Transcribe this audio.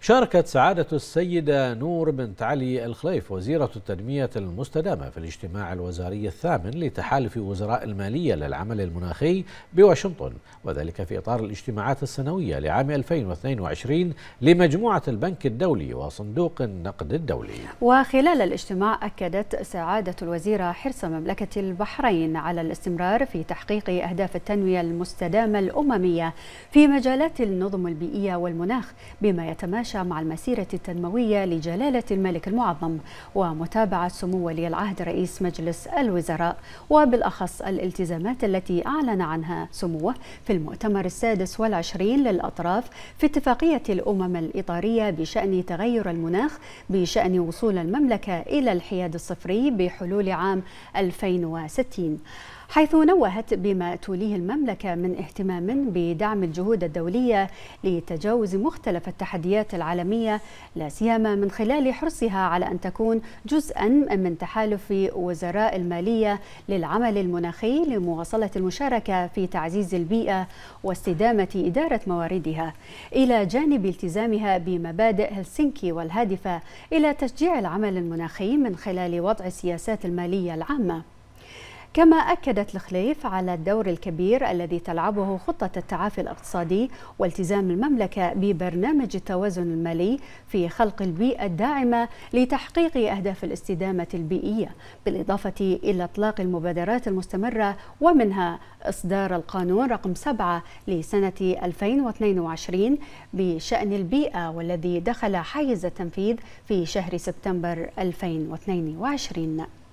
شاركت سعادة السيدة نور بنت علي الخليف وزيرة التنمية المستدامة في الاجتماع الوزاري الثامن لتحالف وزراء المالية للعمل المناخي بواشنطن وذلك في إطار الاجتماعات السنوية لعام 2022 لمجموعة البنك الدولي وصندوق النقد الدولي وخلال الاجتماع أكدت سعادة الوزيرة حرص مملكة البحرين على الاستمرار في تحقيق أهداف التنمية المستدامة الأممية في مجالات النظم البيئية والمناخ بما يتماشى تتماشى مع المسيرة التنموية لجلالة الملك المعظم ومتابعة سمو ولي العهد رئيس مجلس الوزراء وبالأخص الالتزامات التي أعلن عنها سموه في المؤتمر السادس والعشرين للأطراف في اتفاقية الأمم الإطارية بشأن تغير المناخ بشأن وصول المملكة إلى الحياد الصفري بحلول عام 2060 حيث نوهت بما توليه المملكة من اهتمام بدعم الجهود الدولية لتجاوز مختلف التحديات العالمية لا سيما من خلال حرصها على أن تكون جزءا من تحالف وزراء المالية للعمل المناخي لمواصلة المشاركة في تعزيز البيئة واستدامة إدارة مواردها إلى جانب التزامها بمبادئ هلسنكي والهادفة إلى تشجيع العمل المناخي من خلال وضع السياسات المالية العامة كما أكدت الخليف على الدور الكبير الذي تلعبه خطة التعافي الاقتصادي والتزام المملكة ببرنامج التوازن المالي في خلق البيئة الداعمة لتحقيق أهداف الاستدامة البيئية بالإضافة إلى إطلاق المبادرات المستمرة ومنها إصدار القانون رقم 7 لسنة 2022 بشأن البيئة والذي دخل حيز التنفيذ في شهر سبتمبر 2022